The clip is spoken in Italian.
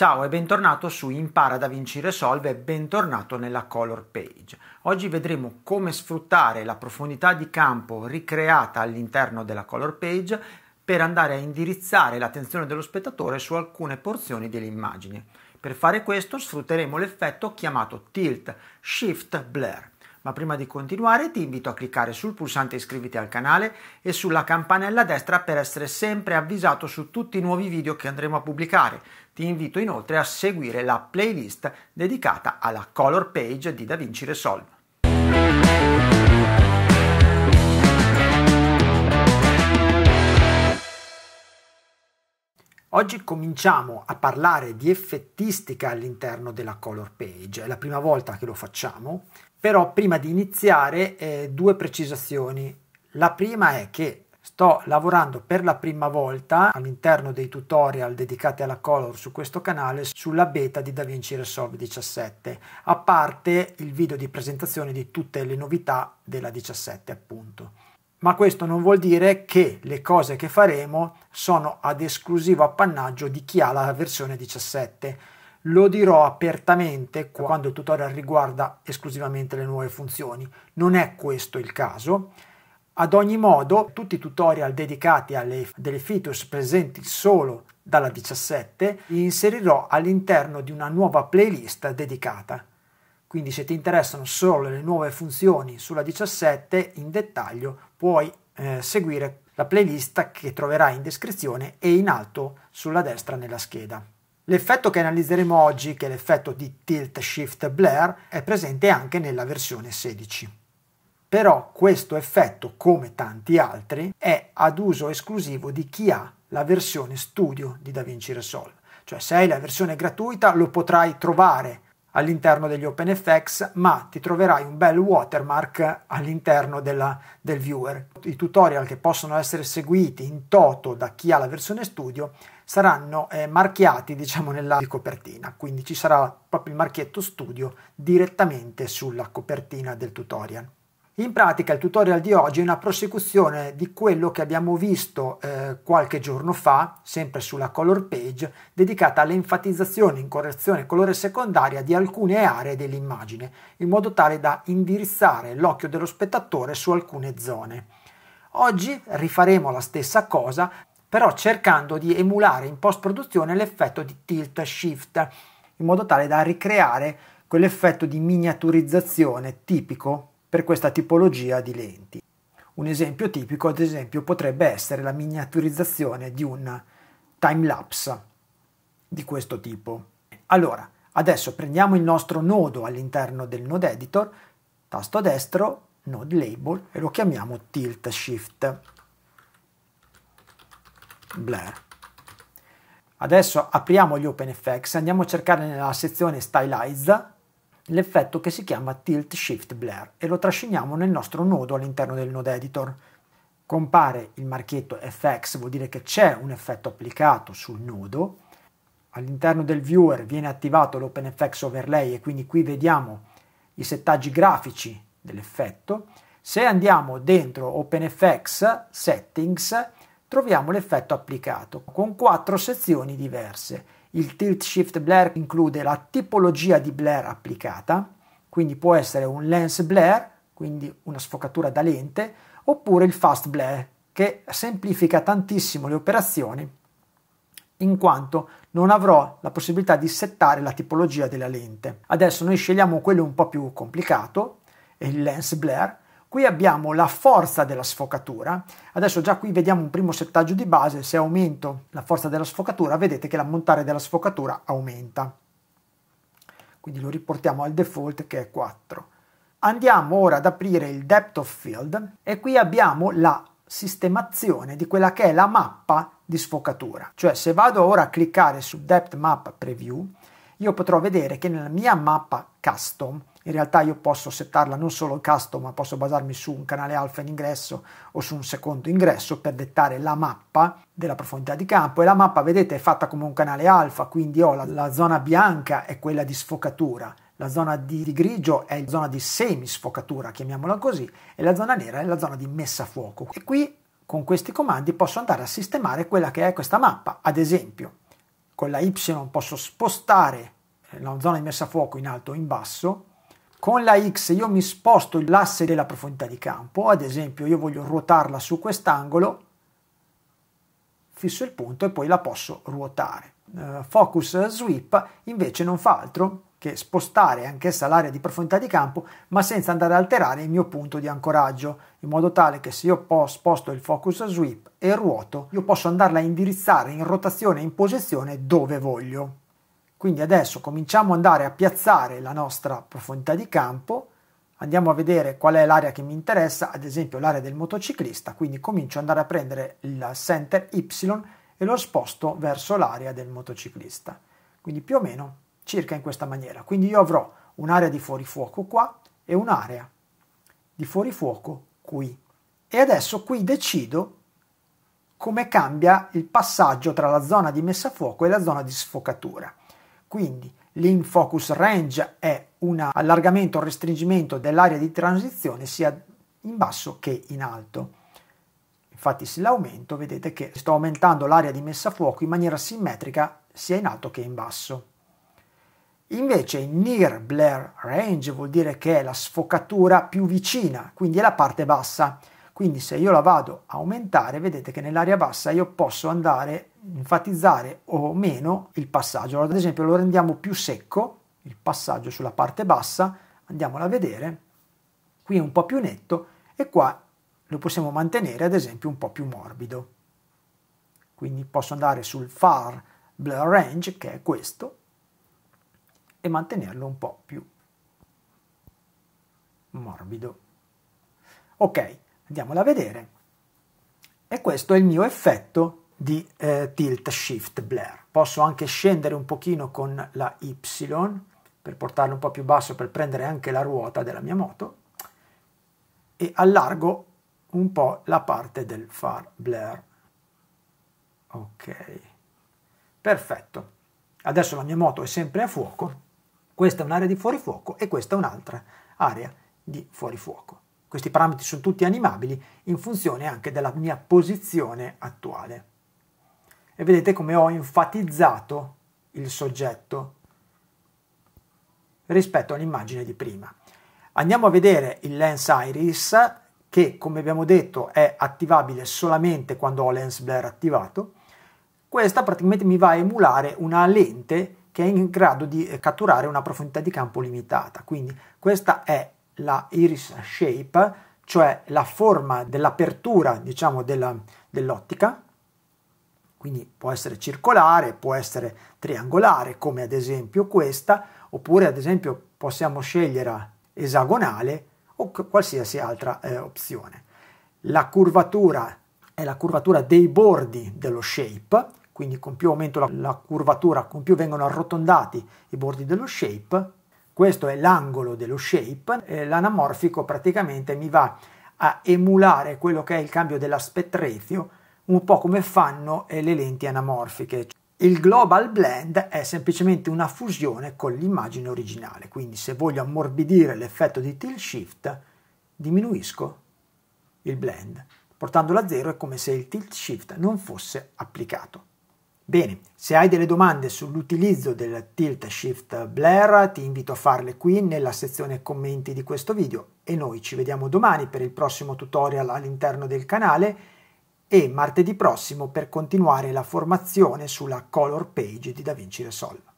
Ciao e bentornato su Impara da Vinci Resolve e bentornato nella color page. Oggi vedremo come sfruttare la profondità di campo ricreata all'interno della color page per andare a indirizzare l'attenzione dello spettatore su alcune porzioni dell'immagine. Per fare questo sfrutteremo l'effetto chiamato tilt, shift, blur. Ma prima di continuare ti invito a cliccare sul pulsante iscriviti al canale e sulla campanella a destra per essere sempre avvisato su tutti i nuovi video che andremo a pubblicare. Ti invito inoltre a seguire la playlist dedicata alla color page di DaVinci Resolve. Oggi cominciamo a parlare di effettistica all'interno della color page, è la prima volta che lo facciamo, però prima di iniziare eh, due precisazioni. La prima è che sto lavorando per la prima volta all'interno dei tutorial dedicati alla color su questo canale sulla beta di DaVinci Resolve 17, a parte il video di presentazione di tutte le novità della 17 appunto. Ma questo non vuol dire che le cose che faremo sono ad esclusivo appannaggio di chi ha la versione 17 lo dirò apertamente quando il tutorial riguarda esclusivamente le nuove funzioni. Non è questo il caso. Ad ogni modo, tutti i tutorial dedicati alle delle features presenti solo dalla 17 li inserirò all'interno di una nuova playlist dedicata. Quindi se ti interessano solo le nuove funzioni sulla 17 in dettaglio puoi eh, seguire la playlist che troverai in descrizione e in alto sulla destra nella scheda. L'effetto che analizzeremo oggi, che è l'effetto di tilt shift blur, è presente anche nella versione 16. Però questo effetto, come tanti altri, è ad uso esclusivo di chi ha la versione studio di DaVinci Resolve. Cioè se hai la versione gratuita lo potrai trovare all'interno degli OpenFX, ma ti troverai un bel watermark all'interno della, del viewer. I tutorial che possono essere seguiti in toto da chi ha la versione studio saranno eh, marchiati diciamo nella copertina, quindi ci sarà proprio il marchietto studio direttamente sulla copertina del tutorial. In pratica il tutorial di oggi è una prosecuzione di quello che abbiamo visto eh, qualche giorno fa, sempre sulla color page, dedicata all'enfatizzazione in correzione colore secondaria di alcune aree dell'immagine, in modo tale da indirizzare l'occhio dello spettatore su alcune zone. Oggi rifaremo la stessa cosa però cercando di emulare in post-produzione l'effetto di tilt shift, in modo tale da ricreare quell'effetto di miniaturizzazione tipico per questa tipologia di lenti. Un esempio tipico, ad esempio, potrebbe essere la miniaturizzazione di un time lapse di questo tipo. Allora, adesso prendiamo il nostro nodo all'interno del node editor, tasto destro, node label e lo chiamiamo tilt shift blur. Adesso apriamo gli OpenFX e andiamo a cercare nella sezione Stylized l'effetto che si chiama Tilt Shift Blur e lo trasciniamo nel nostro nodo all'interno del node editor. Compare il marchietto FX, vuol dire che c'è un effetto applicato sul nodo. All'interno del viewer viene attivato l'OpenFX Overlay e quindi qui vediamo i settaggi grafici dell'effetto. Se andiamo dentro OpenFX Settings troviamo l'effetto applicato con quattro sezioni diverse. Il tilt shift blur include la tipologia di blur applicata, quindi può essere un lens blur, quindi una sfocatura da lente, oppure il fast blur, che semplifica tantissimo le operazioni in quanto non avrò la possibilità di settare la tipologia della lente. Adesso noi scegliamo quello un po' più complicato, il lens blur, Qui abbiamo la forza della sfocatura, adesso già qui vediamo un primo settaggio di base, se aumento la forza della sfocatura vedete che l'ammontare della sfocatura aumenta. Quindi lo riportiamo al default che è 4. Andiamo ora ad aprire il depth of field e qui abbiamo la sistemazione di quella che è la mappa di sfocatura. Cioè se vado ora a cliccare su depth map preview, io potrò vedere che nella mia mappa custom in realtà io posso settarla non solo al custom, ma posso basarmi su un canale alfa in ingresso o su un secondo ingresso per dettare la mappa della profondità di campo e la mappa, vedete, è fatta come un canale alfa, quindi ho la, la zona bianca è quella di sfocatura, la zona di, di grigio è la zona di semisfocatura, chiamiamola così, e la zona nera è la zona di messa a fuoco. E qui con questi comandi posso andare a sistemare quella che è questa mappa. Ad esempio, con la Y posso spostare eh, la zona di messa a fuoco in alto o in basso, con la X io mi sposto l'asse della profondità di campo, ad esempio io voglio ruotarla su quest'angolo, fisso il punto e poi la posso ruotare. Eh, focus Sweep invece non fa altro che spostare anch'essa l'area di profondità di campo, ma senza andare ad alterare il mio punto di ancoraggio, in modo tale che se io sposto il focus sweep e ruoto, io posso andarla a indirizzare in rotazione e in posizione dove voglio. Quindi adesso cominciamo ad andare a piazzare la nostra profondità di campo, andiamo a vedere qual è l'area che mi interessa, ad esempio l'area del motociclista, quindi comincio ad andare a prendere il center Y e lo sposto verso l'area del motociclista. Quindi più o meno circa in questa maniera. Quindi io avrò un'area di fuorifuoco qua e un'area di fuorifuoco qui. E adesso qui decido come cambia il passaggio tra la zona di messa a fuoco e la zona di sfocatura. Quindi l'infocus range è un allargamento o restringimento dell'area di transizione sia in basso che in alto. Infatti se l'aumento vedete che sto aumentando l'area di messa a fuoco in maniera simmetrica sia in alto che in basso. Invece near blare range vuol dire che è la sfocatura più vicina, quindi è la parte bassa quindi se io la vado a aumentare, vedete che nell'area bassa io posso andare a enfatizzare o meno il passaggio. ad esempio lo rendiamo più secco, il passaggio sulla parte bassa, andiamola a vedere, qui è un po' più netto e qua lo possiamo mantenere ad esempio un po' più morbido. Quindi posso andare sul far blur range, che è questo, e mantenerlo un po' più morbido. Ok, Andiamola a vedere. E questo è il mio effetto di eh, tilt shift blur. Posso anche scendere un pochino con la Y per portarlo un po' più basso per prendere anche la ruota della mia moto e allargo un po' la parte del far blur. Ok, perfetto. Adesso la mia moto è sempre a fuoco, questa è un'area di fuori fuoco e questa è un'altra area di fuori fuoco. Questi parametri sono tutti animabili in funzione anche della mia posizione attuale. E vedete come ho enfatizzato il soggetto rispetto all'immagine di prima. Andiamo a vedere il lens iris che come abbiamo detto è attivabile solamente quando ho lens blur attivato. Questa praticamente mi va a emulare una lente che è in grado di catturare una profondità di campo limitata, quindi questa è la iris shape, cioè la forma dell'apertura diciamo, dell'ottica, quindi può essere circolare, può essere triangolare come ad esempio questa, oppure ad esempio possiamo scegliere esagonale o qualsiasi altra eh, opzione. La curvatura è la curvatura dei bordi dello shape, quindi con più aumento la, la curvatura, con più vengono arrotondati i bordi dello shape, questo è l'angolo dello shape, l'anamorfico praticamente mi va a emulare quello che è il cambio dell'aspect ratio, un po' come fanno eh, le lenti anamorfiche. Il global blend è semplicemente una fusione con l'immagine originale, quindi se voglio ammorbidire l'effetto di tilt shift, diminuisco il blend. Portandolo a zero è come se il tilt shift non fosse applicato. Bene, se hai delle domande sull'utilizzo del Tilt Shift Blur ti invito a farle qui nella sezione commenti di questo video e noi ci vediamo domani per il prossimo tutorial all'interno del canale e martedì prossimo per continuare la formazione sulla color page di DaVinci Resolve.